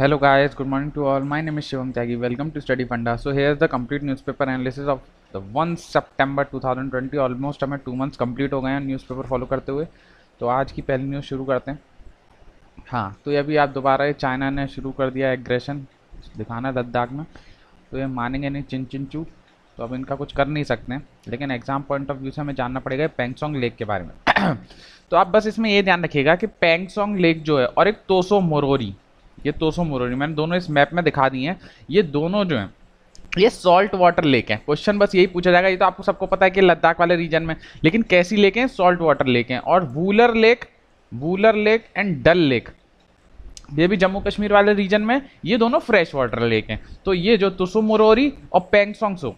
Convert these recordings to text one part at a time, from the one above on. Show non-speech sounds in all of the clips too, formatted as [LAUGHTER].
Hello Hello to all my name all. Shivam name welcome to Study Funda so Study the So newspaper analysis of the one the two सितंबर 2020 almost हमें two months complete हो गए हैं newspaper follow करते हुए तो आज की पहली न्यूज़ शुरू करते हैं हाँ तो ये अभी आप दोबारा ये चाइना ने शुरू कर दिया एग्रेशन दिखाना लद्दाख में तो ये मानेंगे नहीं चिन चिन चू तो अब इनका कुछ कर नहीं सकते लेकिन एग्ज़ाम पॉइंट ऑफ व्यू से हमें जानना पड़ेगा पेंगसोंग लेक के बारे में [CLEARS THROAT] तो आप बस इसमें ये ध्यान रखिएगा कि पेंगसोंग लेक जो है और एक तोसो मोरोरी ये तोसो मुरोरी मैंने दोनों इस मैप में दिखा दी हैं ये दोनों जो हैं ये सॉल्ट वाटर लेक है क्वेश्चन बस यही पूछा जाएगा ये तो आपको सबको पता है कि लद्दाख वाले रीजन में लेकिन कैसी लेक है सॉल्ट वाटर लेक है और Wular lake Wular lake and Dal lake ये भी जम्मू कश्मीर वाले रीजन में ये दोनों फ्रेश वाटर लेक हैं तो ये जो मुरोरी और पेंगसोंगसो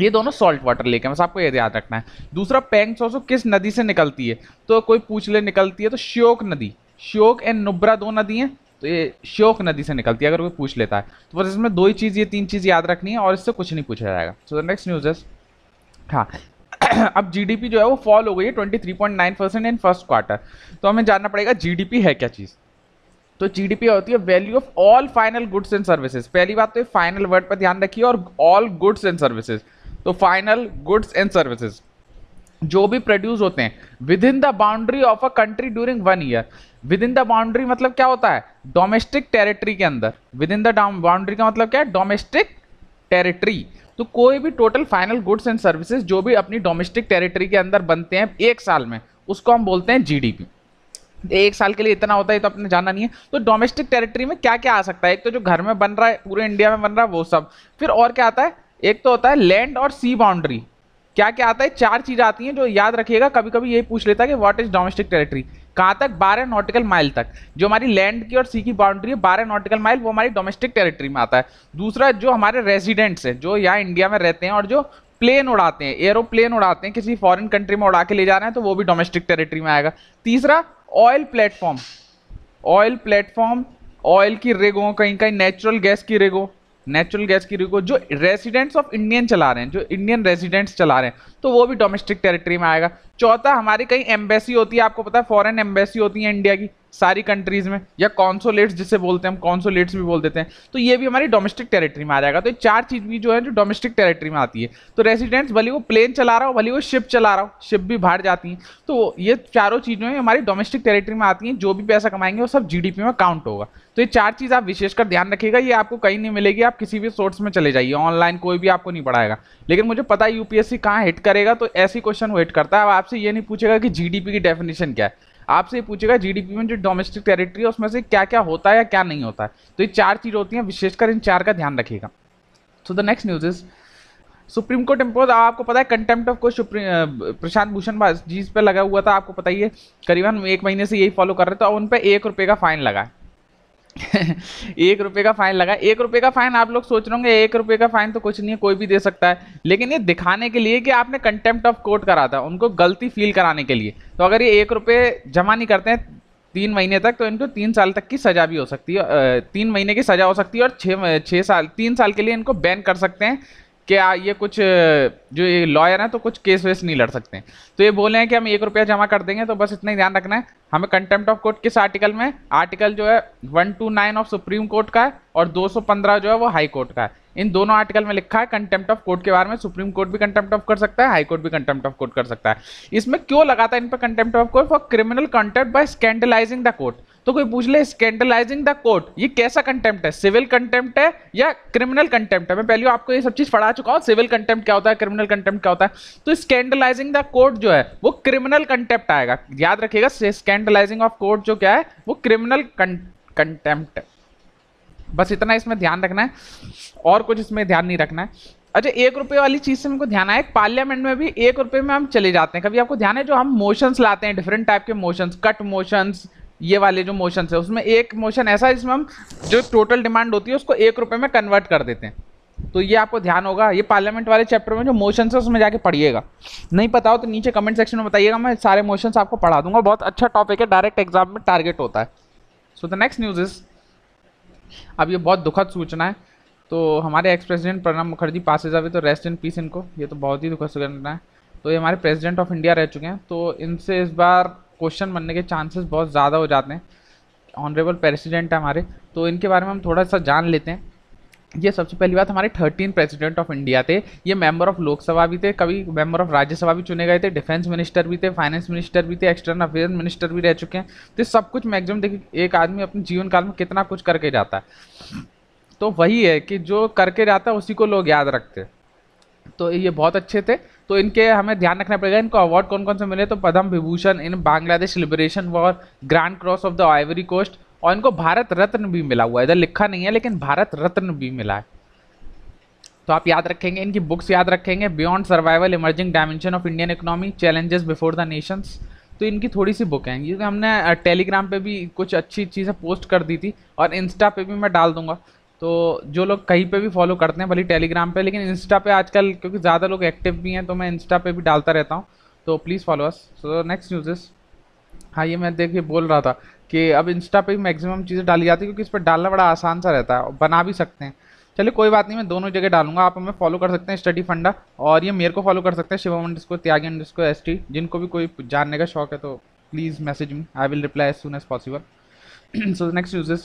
ये दोनों सॉल्ट वाटर लेक है बस आपको ये याद रखना है दूसरा पेंग किस नदी से निकलती है तो कोई पूछ ले निकलती है तो श्योक नदी श्योक एंड नुब्रा दो नदी हैं तो ये श्योक नदी से निकलती है अगर कोई पूछ लेता है तो बस इसमें दो ही चीज़ ये तीन चीज़ याद रखनी है और इससे कुछ नहीं पूछा जाएगा so the next news is हाँ [CLEARS THROAT] अब जीडीपी जो है वो फॉल हो गई है 23.9 परसेंट इन फर्स्ट क्वार्टर तो हमें जानना पड़ेगा जीडीपी है क्या चीज़ तो जीडीपी होती है value of all final goods and services पहली बात तो ये फाइनल वर्ड पर ध्यान रखिए और ऑल गुड्स एंड सर्विसेज तो फाइनल गुड्स एंड सर्विसेज जो भी प्रोड्यूस होते हैं within the boundary of a country during one year within the boundary मतलब क्या होता है डोमेस्टिक टेरिटरी के अंदर विद इन द बाउंड्री का मतलब क्या है डोमेस्टिक टेरिटरी तो कोई भी total final goods and services जो भी अपनी डोमेस्टिक टेरिटरी के अंदर बनते हैं एक साल में उसको हम बोलते हैं जीडीपी एक साल के लिए इतना होता है तो आपने जाना नहीं है तो डोमेस्टिक टेरिटरी में क्या क्या आ सकता है एक तो जो घर में बन रहा है पूरे इंडिया में बन रहा है वो सब फिर और क्या आता है एक तो होता है लैंड और सी बाउंड्री क्या क्या आता है चार चीज़ आती हैं जो याद रखिएगा कभी कभी ये पूछ लेता है कि व्हाट इज डोमेस्टिक टेरिटरी कहाँ तक बारह नॉटिकल माइल तक जो हमारी लैंड की और सी की बाउंड्री है बारह नॉटिकल माइल वो हमारी डोमेस्टिक टेरिटरी में आता है दूसरा जो हमारे रेजिडेंट्स हैं जो यहाँ इंडिया में रहते हैं और जो प्लेन उड़ाते हैं एरोप्लेन उड़ाते हैं किसी फॉरन कंट्री में उड़ा के ले जा रहे हैं तो वो भी डोमेस्टिक टेरिटरी में आएगा तीसरा oil platform oil platform oil की रेगो कहीं कहीं नेचुरल गैस की रेगो नेचुरल गैस की रिको जो रेसिडेंट्स ऑफ इंडियन चला रहे हैं जो इंडियन रेजिडेंट्स चला रहे हैं तो वो भी डोमेस्टिक टेरिटरी में आएगा चौथा हमारी कई एम्बेसी होती है आपको पता है फॉरेन एम्बेसी होती है इंडिया की सारी कंट्रीज में या कॉन्सोलेट्स जिसे बोलते हैं हम कॉन्सोलेट्स भी बोल देते हैं तो ये भी हमारी डोमेस्टिक टेरिटरी में आ जाएगा तो ये चार चीज़ भी जो है जो डोमेस्टिक टेरिटरी में आती है तो रेसिडेंट्स भले वो प्लेन चला रहा हो भले वो शिप चला रहा हो शिप भी बाहर जाती हैं तो ये चारों चीज़ें हमारी डोमेस्टिक टेरिटरी में आती हैं जो भी पैसा कमाएंगे वो सब जी में काउंट होगा तो ये चार चीज़ आप विशेषकर ध्यान रखिएगा ये आपको कहीं नहीं मिलेगी आप किसी भी सोर्स में चले जाइए ऑनलाइन कोई भी आपको नहीं पढ़ाएगा लेकिन मुझे पता है यूपीएससी कहाँ हिट करेगा तो ऐसी क्वेश्चन वो हिट करता है अब आपसे ये नहीं पूछेगा कि जीडीपी की डेफिनेशन क्या है आपसे पूछेगा जीडीपी में जो डोमेस्टिक टेरिटरी है उसमें से क्या क्या होता है या क्या नहीं होता है तो ये चार चीज़ होती हैं विशेषकर इन चार का ध्यान रखिएगा so the next news is Supreme Court impose आपको पता है contempt of court Prashant Bhushan ji पे लगा हुआ था आपको पता ही है करीबन एक महीने से यही फॉलो कर रहे थे और उन पर एक रुपये का फाइन लगा है एक रुपये का फाइन लगा एक रुपये का फाइन आप लोग सोच रहे होंगे एक रुपये का फाइन तो कुछ नहीं है कोई भी दे सकता है लेकिन ये दिखाने के लिए कि आपने कंटेम्प्ट ऑफ कोर्ट करा था उनको गलती फील कराने के लिए तो अगर ये एक रुपये जमा नहीं करते हैं तीन महीने तक तो इनको तीन साल तक की सज़ा भी हो सकती है तीन महीने की सज़ा हो सकती है और छः छः साल तीन साल के लिए इनको बैन कर सकते हैं कि ये कुछ जो ये लॉयर हैं तो कुछ केस वेस नहीं लड़ सकते तो ये बोले हैं कि हम एक रुपया जमा कर देंगे तो बस इतना ही ध्यान रखना है हमें कंटेम्प्ट ऑफ कोर्ट किस आर्टिकल में आर्टिकल जो है one two nine of Supreme Court का है और दो सौ पंद्रह जो है वो हाई कोर्ट का है इन दोनों आर्टिकल में लिखा है कंटेम्प्ट ऑफ कोर्ट के बारे में सुप्रीम कोर्ट भी कंटेम्प्ट ऑफ कर सकता है हाई कोर्ट भी कंटेम्प्ट ऑफ कोर्ट कर सकता है इसमें क्यों लगाता है इन पर contempt of court for criminal contempt by scandalising the court तो कोई पूछ ले स्कैंडलाइजिंग द कोर्ट ये कैसा कंटेम्प्ट है सिविल कंटेम्प्ट है या क्रिमिनल कंटेम्प्ट है मैं पहले आपको ये सब चीज पढ़ा चुका हूँ सिविल कंटेम्प्ट क्या होता है क्रिमिनल कंटेम्प्ट क्या होता है तो स्कैंडलाइजिंग द कोर्ट जो है वो क्रिमिनल कंटेप्ट आएगा याद रखिएगा स्कैंडलाइजिंग ऑफ कोर्ट जो क्या है वो क्रिमिनल कंटेम्प्ट बस इतना इसमें ध्यान रखना है और कुछ इसमें ध्यान नहीं रखना है अच्छा एक रुपये वाली चीज़ से हमको ध्यान आया पार्लियामेंट में भी एक रुपये में हम चले जाते हैं कभी आपको ध्यान है जो हम मोशंस लाते हैं डिफरेंट टाइप के मोशंस कट मोशंस ये वाले जो मोशन है उसमें एक मोशन ऐसा है जिसमें हम जो टोटल डिमांड होती है उसको एक रुपये में कन्वर्ट कर देते हैं तो ये आपको ध्यान होगा ये पार्लियामेंट वाले चैप्टर में जो मोशन है उसमें जाके पढ़िएगा नहीं पता हो तो नीचे कमेंट सेक्शन में बताइएगा मैं सारे मोशन आपको पढ़ा दूंगा बहुत अच्छा टॉपिक है डायरेक्ट एग्जाम में टारगेट होता है so the next news is अब ये बहुत दुखद सूचना है तो हमारे ex president Pranab Mukherjee pass away तो रेस्ट इन पीस इनको ये तो बहुत ही दुखद सूचना है तो ये हमारे प्रेसिडेंट ऑफ इंडिया रह चुके हैं तो इनसे इस बार क्वेश्चन बनने के चांसेस बहुत ज़्यादा हो जाते हैं ऑनरेबल प्रेसिडेंट है हमारे तो इनके बारे में हम थोड़ा सा जान लेते हैं ये सबसे पहली बात हमारे थर्टीन प्रेसिडेंट ऑफ इंडिया थे ये मेंबर ऑफ लोकसभा भी थे कभी मेंबर ऑफ राज्यसभा भी चुने गए थे डिफेंस मिनिस्टर भी थे फाइनेंस मिनिस्टर भी थे एक्सटर्नल अफेयर मिनिस्टर भी रह चुके हैं तो सब कुछ मैक्सिमम देखिए एक आदमी अपने जीवन काल में कितना कुछ करके जाता है तो वही है कि जो करके जाता है उसी को लोग याद रखते हैं तो ये बहुत अच्छे थे तो इनके हमें ध्यान रखना पड़ेगा इनको अवार्ड कौन कौन से मिले तो Padma Vibhushan in Bangladesh liberation war grand cross of the Ivory Coast और इनको भारत रत्न भी मिला हुआ है इधर लिखा नहीं है लेकिन भारत रत्न भी मिला है तो आप याद रखेंगे इनकी बुक्स याद रखेंगे beyond survival emerging dimension of Indian economy challenges before the nations तो इनकी थोड़ी सी बुक हैं क्योंकि हमने टेलीग्राम पे भी कुछ अच्छी चीज़ें पोस्ट कर दी थी और इंस्टा पे भी मैं डाल दूंगा तो जो लोग कहीं पे भी फॉलो करते हैं भले टेलीग्राम पे लेकिन इंस्टा पे आजकल क्योंकि ज़्यादा लोग एक्टिव भी हैं तो मैं इंस्टा पे भी डालता रहता हूँ तो please follow us so next news is हाँ ये मैं देखिए बोल रहा था कि अब इंस्टा पे मैक्सिमम चीज़ें डाली जाती है क्योंकि इस पर डालना बड़ा आसान सा रहता है और बना भी सकते हैं चलिए कोई बात नहीं मैं दोनों जगह डालूंगा आप हमें फॉलो कर सकते हैं स्टडी फंडा और ये मेरे को फॉलो कर सकते हैं शिवम अंडस को त्यागी अंडस को एस जिनको भी कोई जानने का शौक है तो please message me I will reply as soon as possible so next news is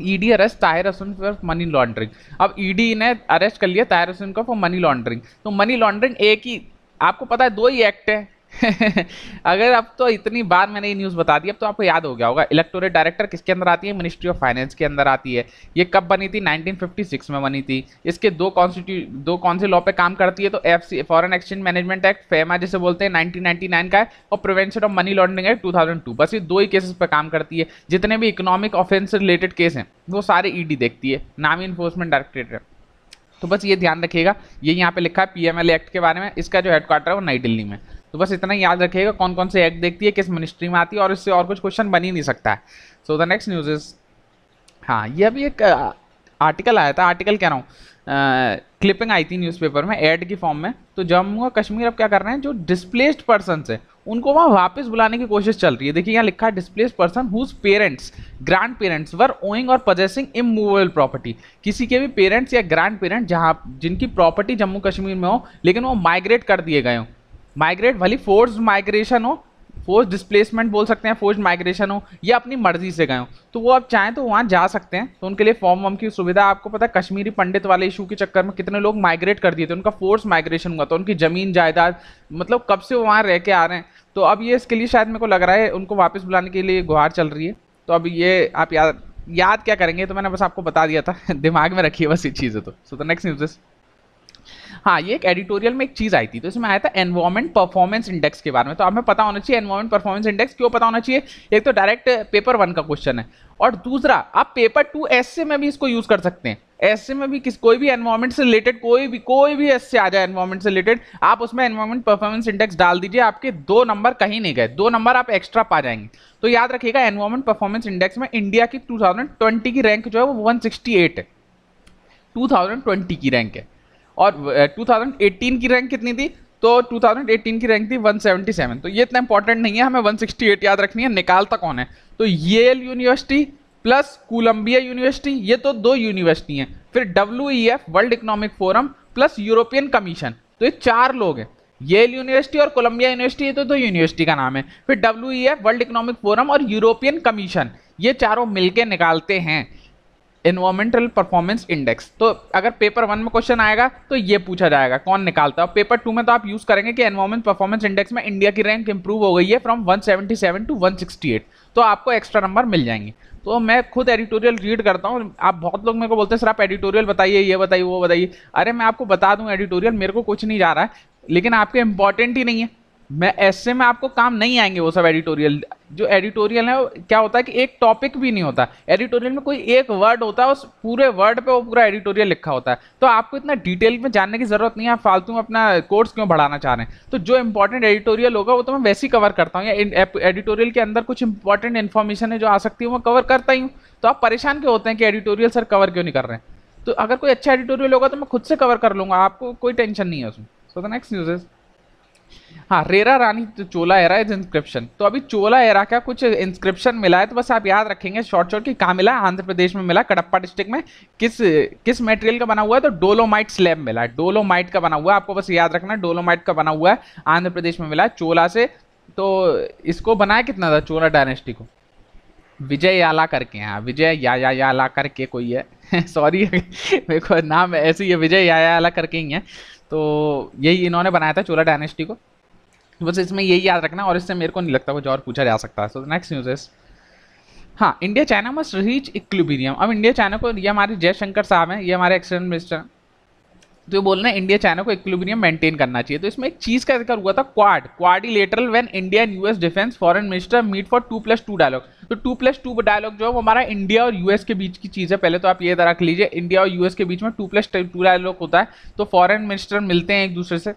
ED arrest Tahir Hasan for money laundering अब ईडी e ने अरेस्ट कर लिया ताहिर हसन को फॉर मनी लॉन्ड्रिंग तो मनी लॉन्ड्रिंग एक ही आपको पता है दो ही एक्ट है [LAUGHS] अगर अब तो इतनी बार मैंने ये न्यूज़ बता दी अब तो आपको याद हो गया होगा इलेक्टोरेट डायरेक्टर किसके अंदर आती है मिनिस्ट्री ऑफ फाइनेंस के अंदर आती है ये कब बनी थी 1956 में बनी थी इसके दो कॉन्स्टिट्यू दो कौन से लॉ पे काम करती है तो F C foreign exchange management act FEMA जैसे बोलते हैं नाइनटीन का है और prevention of money laundering act two बस ये दो ही केसेस पर काम करती है जितने भी इकोनॉमिक ऑफेंस रिलेटेड केस हैं वो सारे ई e देखती है नामी इन्फोर्समेंट डायरेक्टरेट है तो बस ये ध्यान रखिएगा ये यहाँ पे लिखा है पी एक्ट के बारे में इसका जो हेडक्वार्टर है वो नई दिल्ली में तो बस इतना ही याद रखिएगा कौन कौन से एक्ट देखती है किस मिनिस्ट्री में आती है और इससे और कुछ क्वेश्चन बन ही नहीं सकता है so the next news is हाँ ये अभी एक आर्टिकल आया था आर्टिकल कह रहा हूँ क्लिपिंग आई थी न्यूज़पेपर में एड की फॉर्म में तो जम्मू और कश्मीर अब क्या कर रहे हैं जो डिस्प्लेस्ड पर्सन है उनको वहाँ वापस बुलाने की कोशिश चल रही है देखिए यहाँ लिखा है displaced person whose parents grandparents were owing और पजेसिंग इमूवेबल प्रॉपर्टी किसी के भी पेरेंट्स या ग्रैंड पेरेंट जहाँ जिनकी प्रॉपर्टी जम्मू कश्मीर में हो लेकिन वो माइग्रेट कर दिए गए हों माइग्रेट भली फोर्स माइग्रेशन हो फोर्स डिस्प्लेसमेंट बोल सकते हैं फोर्स माइग्रेशन हो या अपनी मर्जी से गए हो तो वो आप चाहें तो वहाँ जा सकते हैं तो उनके लिए फॉर्म वॉर्म की सुविधा आपको पता है कश्मीरी पंडित वाले इशू के चक्कर में कितने लोग माइग्रेट कर दिए थे उनका फोर्स माइग्रेशन हुआ था उनकी ज़मीन जायदाद मतलब कब से वो वहाँ रह के आ रहे हैं तो अब ये इसके लिए शायद मेरे को लग रहा है उनको वापस बुलाने के लिए गुहार चल रही है तो अब ये आप याद याद क्या करेंगे तो मैंने बस आपको बता दिया था [LAUGHS] दिमाग में रखिए बस ये चीज़ें तो सो द नेक्स्ट न्यूज हाँ ये एक एडिटोरियल में एक चीज आई थी तो इसमें आया था एनवायरमेंट परफॉर्मेंस इंडेक्स के बारे में तो हमें पता होना चाहिए एनवायरमेंट परफॉर्मेंस इंडेक्स क्यों पता होना चाहिए एक तो डायरेक्ट पेपर वन का क्वेश्चन है और दूसरा आप पेपर टू एस में भी इसको यूज कर सकते हैं ऐसे में भी किस कोई भी एनवायरमेंट से रिलेटेड कोई भी कोई भी ऐसे आ जाए एनवायरमेंट से रिलेटेड आप उसमें एनवायरमेंट परफॉर्मेंस इंडेक्स डाल दीजिए आपके दो नंबर कहीं नहीं गए दो नंबर आप एक्स्ट्रा पा जाएंगे तो याद रखिएगा एनवायरमेंट परफॉर्मेंस इंडेक्स में इंडिया की 2020 की रैंक जो है वो 168 है 2020 की रैंक है और 2018 की रैंक कितनी थी तो 2018 की रैंक थी 177 तो ये इतना इंपॉर्टेंट नहीं है हमें 168 याद रखनी है निकालता तो कौन है तो Yale University plus Columbia University ये तो दो यूनिवर्सिटी हैं फिर W World Economic Forum plus European Commission तो ये चार लोग हैं येल यूनिवर्सिटी और कोलंबिया यूनिवर्सिटी ये तो दो यूनिवर्सिटी का नाम है फिर डब्ल्यू वर्ल्ड इकोनॉमिक फोरम और यूरोपियन कमीशन ये चारों मिलकर निकालते हैं इन्वायरमेंटल परफॉर्मेंस इंडेक्स तो अगर पेपर वन में क्वेश्चन आएगा तो ये पूछा जाएगा कौन निकालता है पेपर टू में तो आप यूज़ करेंगे कि एनवायरमेंट परफॉर्मेंस इंडेक्स में इंडिया की रैंक इंप्रूव हो गई है फ्रॉम 177 टू 168 तो आपको एक्स्ट्रा नंबर मिल जाएंगे तो मैं खुद एडिटोरियल रीड करता हूँ आप बहुत लोग मेरे को बोलते हैं सर आप एडिटोरियल बताइए ये बताइए वो बताइए अरे मैं आपको बता दूँ एडिटोरियल मेरे को कुछ नहीं जा रहा है लेकिन आपके इंपॉर्टेंट ही नहीं है मैं ऐसे में आपको काम नहीं आएंगे वो सब एडिटोरियल जो एडिटोरियल है क्या होता है कि एक टॉपिक भी नहीं होता एडिटोरियल में कोई एक वर्ड होता है उस पूरे वर्ड पे वो पूरा एडिटोरियल लिखा होता है तो आपको इतना डिटेल में जानने की ज़रूरत नहीं है आप फालतू में अपना कोर्स क्यों बढ़ाना चाह रहे हैं तो जो इंपॉर्टेंट एडिटोरियल होगा वो तो मैं वैसे ही कवर करता हूँ या एडिटोरियल के अंदर कुछ इंपॉर्टेंट इन्फॉर्मेशन है जो आ सकती है वो कवर करता ही हूँ तो आप परेशान क्यों होते हैं कि एडिटोरियल सर कवर क्यों नहीं कर रहे हैं तो अगर कोई अच्छा एडिटोरियल होगा तो मैं खुद से कवर कर लूँगा आपको कोई टेंशन नहीं है उसमें so the next news is हाँ रेरा रानी तो चोला एरा इज इंस्क्रिप्शन तो अभी चोला एरा का कुछ इंस्क्रिप्शन मिला है तो बस आप याद रखेंगे शॉर्ट शॉर्ट की कहाँ मिला आंध्र प्रदेश में मिला कड़प्पा डिस्ट्रिक्ट में किस किस मटेरियल का बना हुआ है तो डोलोमाइट स्लैब मिला है डोलोमाइट का बना हुआ है आपको बस याद रखना डोलोमाइट का बना हुआ है आंध्र प्रदेश में मिला चोला से तो इसको बनाया कितना था चोला डायनेस्टी को विजय याला करके हाँ विजय या या याला करके कोई है सॉरी [LAUGHS] मेरे को नाम ऐसे ही है विजय या याला करके ही है तो यही इन्होंने बनाया था चोला डायनेस्टी को बस इसमें यही याद रखना और इससे मेरे को नहीं लगता कुछ और पूछा जा सकता है सो नेक्स्ट न्यूज इज हाँ India China must reach equilibrium अब इंडिया चाइना को ये हमारे जयशंकर साहब हैं ये हमारे एक्सटर्न मिनिस्टर हैं तो ये बोल रहे हैं इंडिया चाइना को इक्लिबीरियम मेंटेन करना चाहिए तो इसमें एक चीज का जिक्र हुआ था quad quadrilateral when India and US defence foreign minister meet for two plus two dialogue तो टू प्लस टू डायलॉग जो है वो हमारा इंडिया और यूएस के बीच की चीज़ है पहले तो आप ये रख लीजिए इंडिया और यूएस के बीच में टू प्लस टू डायलॉग होता है तो फॉरन मिनिस्टर मिलते हैं एक दूसरे से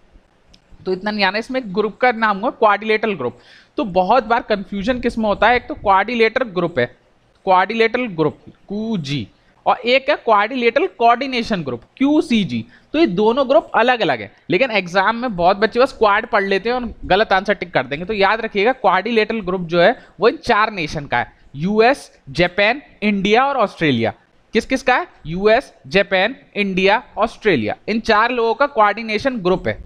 तो इतना नहीं आना इसमें ग्रुप का नाम हुआ क्वारिलेटल ग्रुप तो बहुत बार कन्फ्यूजन किस में होता है एक तो क्वारिलेटर ग्रुप है क्वाडिलेटल ग्रुप क्यू जी और एक है quadrilateral coordination group Q C G तो ये दोनों ग्रुप अलग अलग है लेकिन एग्जाम में बहुत बच्चे बस क्वाड पढ़ लेते हैं और गलत आंसर टिक कर देंगे तो याद रखिएगा क्वारिलेटल ग्रुप जो है वो इन चार नेशन का है यूएस जापान इंडिया और ऑस्ट्रेलिया किस किस का है यूएस जापान इंडिया ऑस्ट्रेलिया इन चार लोगों का कोऑर्डिनेशन ग्रुप है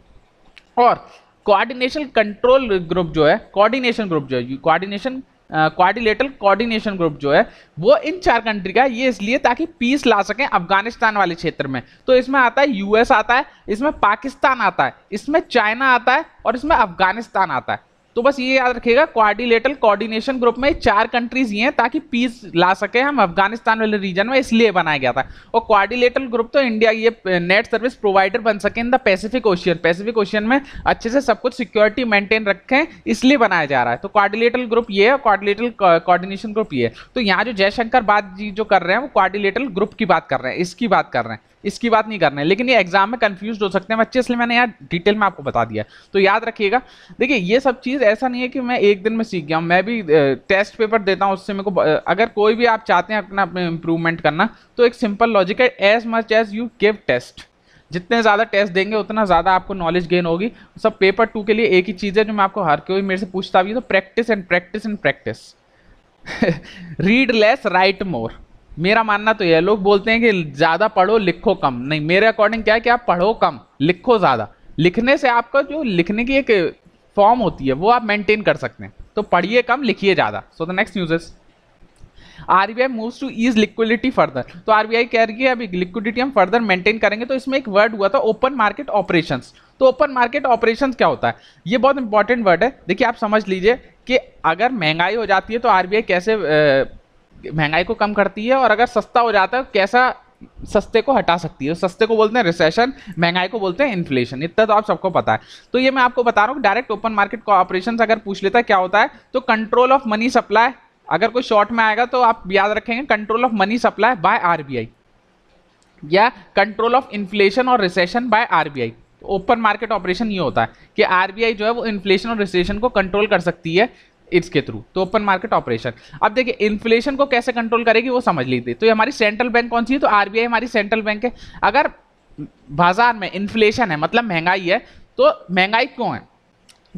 और कोऑर्डिनेशन कंट्रोल ग्रुप जो है कोऑर्डिनेशन ग्रुप जो है कोऑर्डिनेशन क्वारिलेटल कोऑर्डिनेशन ग्रुप जो है वो इन चार कंट्री का ये इसलिए ताकि पीस ला सकें अफगानिस्तान वाले क्षेत्र में तो इसमें आता है यूएस आता है इसमें पाकिस्तान आता है इसमें चाइना आता है और इसमें अफगानिस्तान आता है तो बस ये याद रखिएगा कोऑर्डिनेटल कोऑर्डिनेशन ग्रुप में चार कंट्रीज ये हैं ताकि पीस ला सके हम अफगानिस्तान वाले रीजन में इसलिए बनाया गया था और कोऑर्डिनेटल ग्रुप तो इंडिया ये नेट सर्विस प्रोवाइडर बन सके in the Pacific Ocean Pacific Ocean में अच्छे से सब कुछ सिक्योरिटी मेंटेन रखें इसलिए बनाया जा रहा है तो कोऑर्डिनेटल ग्रुप ये है कोऑर्डिनेटल कोऑर्डिनेशन ग्रुप ये है तो यहाँ जो जयशंकर बात जी जो कर रहे हैं वो कोऑर्डिनेटल ग्रुप की बात कर रहे हैं इसकी बात कर रहे हैं इसकी बात नहीं करना है लेकिन ये एग्जाम में कंफ्यूज हो सकते हैं बच्चे इसलिए मैंने यहाँ डिटेल में आपको बता दिया तो याद रखिएगा देखिए ये सब चीज़ ऐसा नहीं है कि मैं एक दिन में सीख गया हूँ मैं भी टेस्ट पेपर देता हूँ उससे मेरे को अगर कोई भी आप चाहते हैं अपना इंप्रूवमेंट करना तो एक सिंपल लॉजिक है as much as you give test जितने ज़्यादा टेस्ट देंगे उतना ज़्यादा आपको नॉलेज गेन होगी सब पेपर टू के लिए एक ही चीज़ है जो मैं आपको हर कोई मेरे से पूछता भी तो practice and practice and practice read less write more मेरा मानना तो यह लोग बोलते हैं कि ज़्यादा पढ़ो लिखो कम नहीं मेरे अकॉर्डिंग क्या है कि आप पढ़ो कम लिखो ज़्यादा लिखने से आपका जो लिखने की एक फॉर्म होती है वो आप मेंटेन कर सकते हैं तो पढ़िए कम लिखिए ज़्यादा so the next news is R B I move to ease liquidity further तो आर बी आई कह रही है अभी लिक्विडिटी हम फर्दर मेंटेन करेंगे तो इसमें एक वर्ड हुआ था ओपन मार्केट ऑपरेशन तो ओपन मार्केट ऑपरेशन क्या होता है ये बहुत इंपॉर्टेंट वर्ड है देखिए आप समझ लीजिए कि अगर महंगाई हो जाती है तो आर बी आई कैसे महंगाई को कम करती है और अगर सस्ता हो जाता है तो कैसा सस्ते को हटा सकती है सस्ते को बोलते हैं रिसेशन महंगाई को बोलते हैं इन्फ्लेशन इतना तो आप सबको पता है तो ये मैं आपको बता रहा हूँ डायरेक्ट ओपन मार्केट कॉपरेशन अगर पूछ लेता है क्या होता है तो कंट्रोल ऑफ मनी सप्लाई अगर कोई शॉर्ट में आएगा तो आप याद रखेंगे control of money supply by R या कंट्रोल ऑफ इन्फ्लेशन और recession by R open market operation ये होता है कि आरबीआई जो है वो इन्फ्लेशन और रिसेशन को कंट्रोल कर सकती है इट्स के थ्रू तो ओपन मार्केट ऑपरेशन अब देखिए इन्फ्लेशन को कैसे कंट्रोल करेगी वो समझ लीजिए तो ये हमारी सेंट्रल बैंक कौन सी है तो आर हमारी सेंट्रल बैंक है अगर बाजार में इन्फ्लेशन है मतलब महंगाई है तो महंगाई क्यों है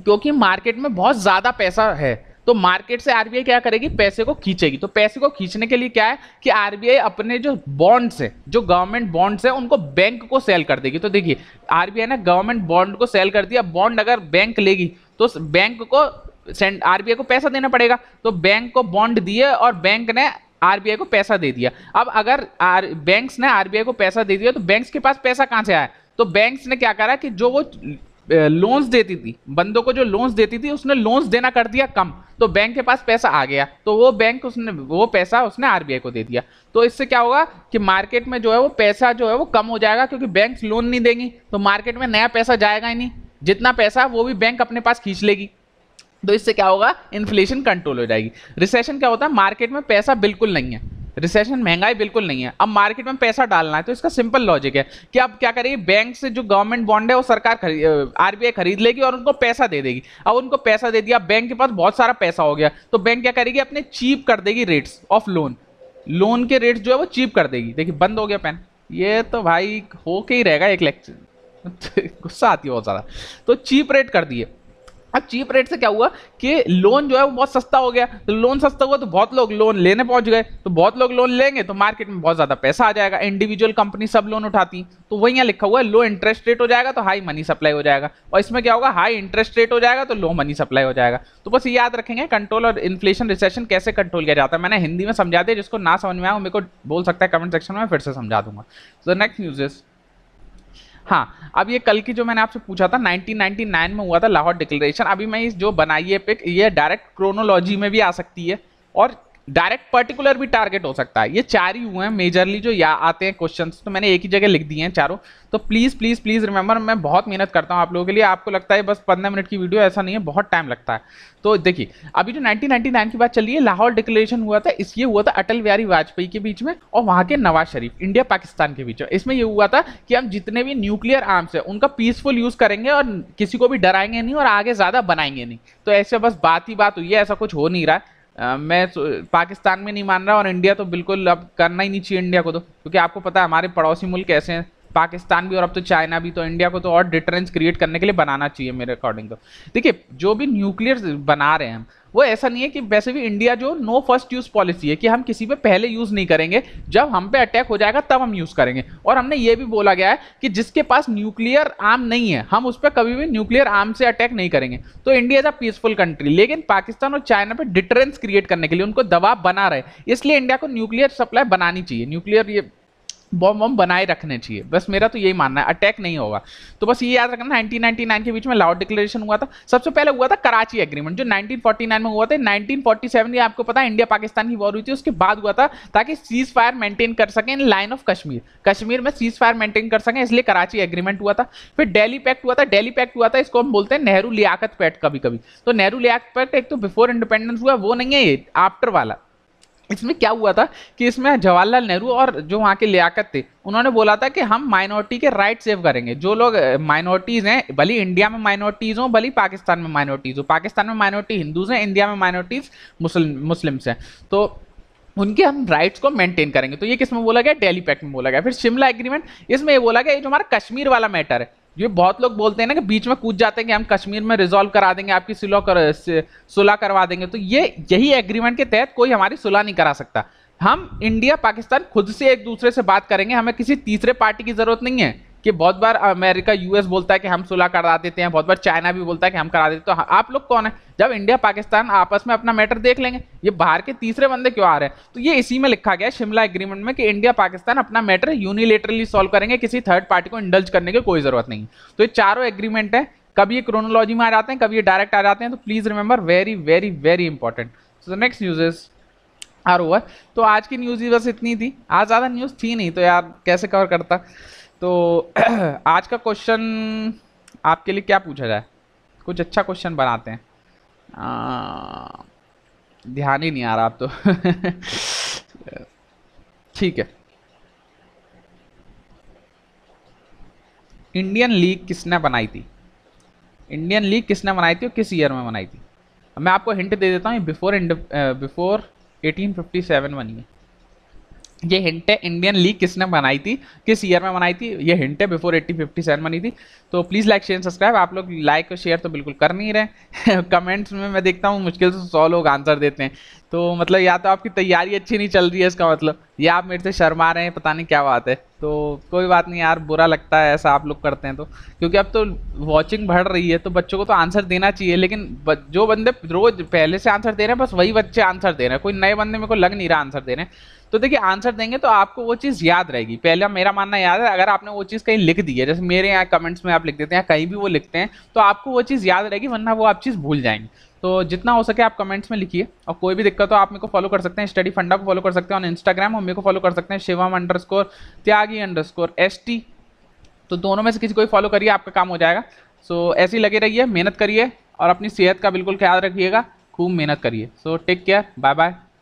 क्योंकि मार्केट में बहुत ज़्यादा पैसा है तो मार्केट से आरबीआई क्या करेगी पैसे को खींचेगी तो पैसे को खींचने के लिए क्या है कि आरबीआई अपने जो बॉन्ड्स है जो गवर्नमेंट बॉन्ड्स है उनको बैंक को सेल कर देगी तो देखिए आरबीआई ने गवर्नमेंट बॉन्ड को सेल कर दिया बॉन्ड अगर बैंक लेगी तो बैंक को सेंड आरबीआई को पैसा देना पड़ेगा तो बैंक को बॉन्ड दिए और बैंक ने आरबीआई को पैसा दे दिया अब अगर आर बैंक्स ने आरबीआई को पैसा दे दिया तो बैंक्स के पास पैसा कहाँ से आया तो बैंक्स ने क्या करा कि जो वो लोन्स देती थी बंदों को जो लोन्स देती थी उसने लोन्स देना कर दिया कम तो बैंक के पास पैसा आ गया तो वो बैंक उसने वो पैसा उसने आरबीआई को दे दिया तो इससे क्या होगा कि मार्केट में जो है वो पैसा जो है वो कम हो जाएगा क्योंकि बैंक लोन नहीं देंगी तो मार्केट में नया पैसा जाएगा ही नहीं जितना पैसा वो भी बैंक अपने पास खींच लेगी तो इससे क्या होगा इन्फ्लेशन कंट्रोल हो जाएगी रिसेशन क्या होता है मार्केट में पैसा बिल्कुल नहीं है रिसेशन महंगाई बिल्कुल नहीं है अब मार्केट में पैसा डालना है तो इसका सिंपल लॉजिक है कि आप क्या करेगी बैंक से जो गवर्नमेंट बॉन्ड है वो सरकार खरीद आरबीआई खरीद लेगी और उनको पैसा दे देगी अब उनको पैसा दे दिया बैंक के पास बहुत सारा पैसा हो गया तो बैंक क्या करेगी अपने चीप कर देगी रेट्स ऑफ लोन लोन के रेट्स जो है वो चीप कर देगी देखिए बंद हो गया पेन ये तो भाई होके ही रहेगा एक लेक्चर [LAUGHS] गुस्सा आती है बहुत ज़्यादा तो चीप रेट कर दिए अब चीप रेट से क्या हुआ कि लोन जो है वो बहुत सस्ता हो गया तो लोन सस्ता हुआ तो बहुत लोग लोन लेने पहुंच गए तो बहुत लोग लोन लेंगे तो मार्केट में बहुत ज्यादा पैसा आ जाएगा इंडिविजुअल कंपनी सब लोन उठाती तो वही यहाँ लिखा हुआ है लो इंटरेस्ट रेट हो जाएगा तो हाई मनी सप्लाई हो जाएगा और इसमें क्या होगा हाई इंटरेस्ट रेट हो जाएगा तो लो मनी सप्लाई हो जाएगा तो बस ये याद रखेंगे कंट्रोल और इन्फ्लेशन रिसेशन कैसे कंट्रोल किया जाता है मैंने हिंदी में समझा दिया जिसको ना समझ में आया मेरे को बोल सकता है कमेंट सेक्शन में फिर से समझा दूंगा सो नेक्स्ट न्यूज इज़ हाँ अब ये कल की जो मैंने आपसे पूछा था 1999 में हुआ था लाहौर डिक्लेरेशन अभी मैं इस जो बनाइए पिक ये डायरेक्ट क्रोनोलॉजी में भी आ सकती है और डायरेक्ट पर्टिकुलर भी टारगेट हो सकता है ये चार ही हुए हैं मेजरली जो या आते हैं क्वेश्चन तो मैंने एक ही जगह लिख दिए हैं चारों तो प्लीज़ प्लीज़ प्लीज़ रिमेंबर मैं बहुत मेहनत करता हूँ आप लोगों के लिए आपको लगता है बस पंद्रह मिनट की वीडियो ऐसा नहीं है बहुत टाइम लगता है तो देखिए अभी जो नाइनटीन की बात चल रही है डिक्लेरेशन हुआ था इसलिए हुआ था अटल बिहारी वाजपेयी के बीच में और वहाँ के नवाज शरीफ इंडिया पाकिस्तान के बीच में इसमें यह हुआ था कि हम जितने भी न्यूक्लियर आर्म्स है उनका पीसफुल यूज़ करेंगे और किसी को भी डराएंगे नहीं और आगे ज़्यादा बनाएंगे नहीं तो ऐसे बस बात ही बात हुई है ऐसा कुछ हो नहीं रहा है आ, मैं तो, पाकिस्तान में नहीं मान रहा और इंडिया तो बिल्कुल अब करना ही नहीं चाहिए इंडिया को तो क्योंकि आपको पता है हमारे पड़ोसी मुल्क ऐसे हैं पाकिस्तान भी और अब तो चाइना भी तो इंडिया को तो और डिटरेंस क्रिएट करने के लिए बनाना चाहिए मेरे अकॉर्डिंग तो देखिए जो भी न्यूक्लियर बना रहे हैं वो ऐसा नहीं है कि वैसे भी इंडिया जो नो फर्स्ट यूज पॉलिसी है कि हम किसी पे पहले यूज़ नहीं करेंगे जब हम पे अटैक हो जाएगा तब हम यूज़ करेंगे और हमने ये भी बोला गया है कि जिसके पास न्यूक्लियर आर्म नहीं है हम उस पर कभी भी न्यूक्लियर आर्म से अटैक नहीं करेंगे तो India is a peaceful country लेकिन पाकिस्तान और चाइना पर डिटरेंस क्रिएट करने के लिए उनको दबाव बना रहे इसलिए इंडिया को न्यूक्लियर सप्लाई बनानी चाहिए न्यूक्लियर ये बॉम्ब बॉम्ब बनाए रखने चाहिए बस मेरा तो यही मानना है अटैक नहीं होगा तो बस ये याद रखना नाइनटीन के बीच में लाहौर डिक्लेरेशन हुआ था सबसे पहले हुआ था कराची एग्रीमेंट जो 1949 में हुआ था 1947 ये आपको पता है इंडिया पाकिस्तान की वॉर हुई थी उसके बाद हुआ था ताकि सीज फायर मेंटेन कर सकें in line of Kashmir Kashmir में सीज फायर मेंटेन कर सकें इसलिए कराची एग्रीमेंट हुआ था फिर डेली पैक्ट हुआ था डेली पैक्ट हुआ था इसको हम बोलते हैं नेहरू लियाकत पैक्ट कभी कभी तो नेहरू लियाकत पैक्ट एक तो बिफोर इंडिपेंडेंस हुआ वो नहीं है ये आफ्टर वाला इसमें क्या हुआ था कि इसमें जवाहरलाल नेहरू और जो वहाँ के लियाकत थे उन्होंने बोला था कि हम माइनॉरिटी के राइट सेव करेंगे जो लोग माइनॉरिटीज़ हैं भली इंडिया में माइनॉरिटीज़ हों भली पाकिस्तान में माइनॉरिटीज़ हो पाकिस्तान में माइनॉरिटी हिंदूज़ हैं इंडिया में माइनॉरिटीज़ मुस्लिम मुस्लिम्स हैं तो उनके हम राइट्स को मेंटेन करेंगे तो ये किस में बोला गया डेली पैक्ट में बोला गया फिर शिमला एग्रीमेंट इसमें ये बोला गया ये जो हमारा कश्मीर वाला मैटर है ये बहुत लोग बोलते हैं ना कि बीच में कूद जाते हैं कि हम कश्मीर में रिजॉल्व करा देंगे आपकी सुलह कर सुलह करवा देंगे तो ये यही एग्रीमेंट के तहत कोई हमारी सुलह नहीं करा सकता हम इंडिया पाकिस्तान खुद से एक दूसरे से बात करेंगे हमें किसी तीसरे पार्टी की जरूरत नहीं है कि बहुत बार अमेरिका यूएस बोलता है कि हम सुलह करा देते हैं बहुत बार चाइना भी बोलता है कि हम करा देते हैं तो आप लोग कौन है जब इंडिया पाकिस्तान आपस में अपना मैटर देख लेंगे ये बाहर के तीसरे बंदे क्यों आ रहे हैं तो ये इसी में लिखा गया है शिमला एग्रीमेंट में कि इंडिया पाकिस्तान अपना मैटर यूनिलेटरली सॉल्व करेंगे किसी थर्ड पार्टी को इंडल्ज करने की कोई जरूरत नहीं तो ये चारों एग्रीमेंट है कभी ये क्रोनोलॉजी में आ जाते हैं कभी ये डायरेक्ट आ जाते हैं तो please remember very very very important so next news is R over तो आज की न्यूज बस इतनी थी आज ज़्यादा न्यूज़ थी नहीं तो यार कैसे कवर करता तो [CLEARS THROAT] आज का क्वेश्चन आपके लिए क्या पूछा जाए कुछ अच्छा क्वेश्चन बनाते हैं आ, ध्यान ही नहीं आ रहा आप तो [LAUGHS] ठीक है इंडियन लीग किसने बनाई थी इंडियन लीग किसने बनाई थी और किस ईयर में बनाई थी मैं आपको हिंट दे देता हूँ बिफोर बिफोर 1857 बनी है ये हिंटे इंडियन लीग किसने बनाई थी किस ईयर में बनाई थी ये हिंटे बिफोर एट्टी फिफ्टी सेवन बनी थी तो प्लीज़ लाइक शेयर सब्सक्राइब आप लोग लाइक और शेयर तो बिल्कुल कर नहीं रहे कमेंट्स [LAUGHS] में मैं देखता हूँ मुश्किल से सौ लोग आंसर देते हैं तो मतलब या तो आपकी तैयारी अच्छी नहीं चल रही है इसका मतलब या आप मेरे से शर्मा रहे हैं पता नहीं क्या बात है तो कोई बात नहीं यार बुरा लगता है ऐसा आप लोग करते हैं तो क्योंकि अब तो वॉचिंग बढ़ रही है तो बच्चों को तो आंसर देना चाहिए लेकिन जो बंदे रोज पहले से आंसर दे रहे हैं बस वही बच्चे आंसर दे रहे हैं कोई नए बंदे मेरे को लग नहीं रहा आंसर दे रहे हैं तो देखिए आंसर देंगे तो आपको वो चीज़ याद रहेगी पहले मेरा मानना याद है अगर आपने वो चीज़ कहीं लिख दी है जैसे मेरे यहाँ कमेंट्स में आप लिख देते हैं कहीं भी वो लिखते हैं तो आपको वो चीज़ याद रहेगी वरना वो आप चीज़ भूल जाएंगे तो जितना हो सके आप कमेंट्स में लिखिए और कोई भी दिक्कत हो आप मेरे को फॉलो कर सकते हैं स्टडी फंडा को फॉलो कर सकते हैं ऑन इंस्टाग्राम और मेरे को फॉलो कर सकते हैं Shivam underscore Tyagi underscore S T तो दोनों में से किसी को भी फॉलो करिए आपका काम हो जाएगा सो so, ऐसे ही लगे रहिए मेहनत करिए और अपनी सेहत का बिल्कुल ख्याल रखिएगा खूब मेहनत करिए so take care bye bye